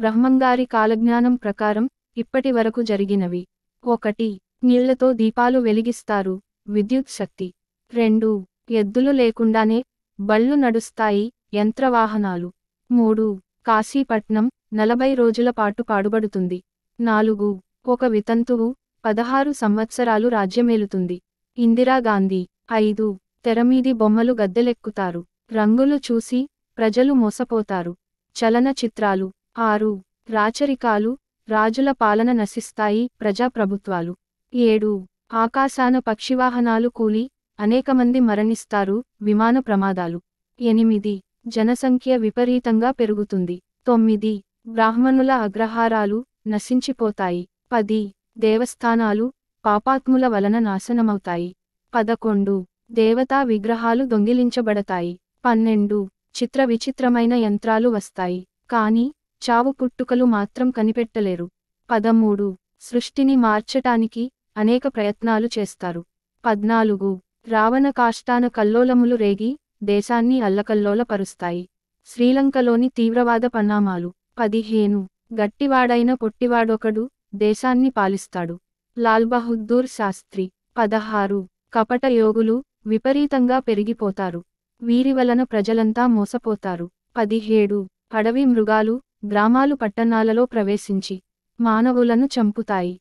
బ్రహ్మంగారి కాలజ్ఞానం ప్రకారం ఇప్పటి వరకు జరిగినవి ఒకటి నీళ్లతో దీపాలు వెలిగిస్తారు విద్యుత్ శక్తి రెండు ఎద్దులు లేకుండానే బళ్ళు నడుస్తాయి యంత్రవాహనాలు మూడు కాశీపట్నం నలభై రోజుల పాటు పాడుబడుతుంది నాలుగు ఒక వితంతువు పదహారు సంవత్సరాలు రాజ్యమేలుతుంది ఇందిరాగాంధీ ఐదు తెరమీది బొమ్మలు గద్దెలెక్కుతారు రంగులు చూసి ప్రజలు మోసపోతారు చలనచిత్రాలు ఆరు రాచరికాలు రాజుల పాలన నశిస్తాయి ప్రజాప్రభుత్వాలు ఏడు ఆకాశాన పక్షివాహనాలు కూలి అనేకమంది మరణిస్తారు విమాన ప్రమాదాలు ఎనిమిది జనసంఖ్య విపరీతంగా పెరుగుతుంది తొమ్మిది బ్రాహ్మణుల అగ్రహారాలు నశించిపోతాయి పది దేవస్థానాలు పాపాత్ముల వలన నాశనమవుతాయి పదకొండు దేవతా విగ్రహాలు దొంగిలించబడతాయి పన్నెండు చిత్ర విచిత్రమైన యంత్రాలు వస్తాయి కాని చావు పుట్టుకలు మాత్రం కనిపెట్టలేరు పదమూడు సృష్టిని మార్చటానికి అనేక ప్రయత్నాలు చేస్తారు పద్నాలుగు రావణ కాష్టాన కల్లోలములు రేగి దేశాన్ని అల్లకల్లోలపరుస్తాయి శ్రీలంకలోని తీవ్రవాద పన్నామాలు పదిహేను గట్టివాడైన పొట్టివాడొకడు దేశాన్ని పాలిస్తాడు లాల్ బహదూర్ శాస్త్రి పదహారు కపట యోగులు విపరీతంగా పెరిగిపోతారు వీరి వలన ప్రజలంతా మోసపోతారు పదిహేడు అడవి మృగాలు గ్రామాలు పట్టణాలలో ప్రవేశించి మానవులను చంపుతాయి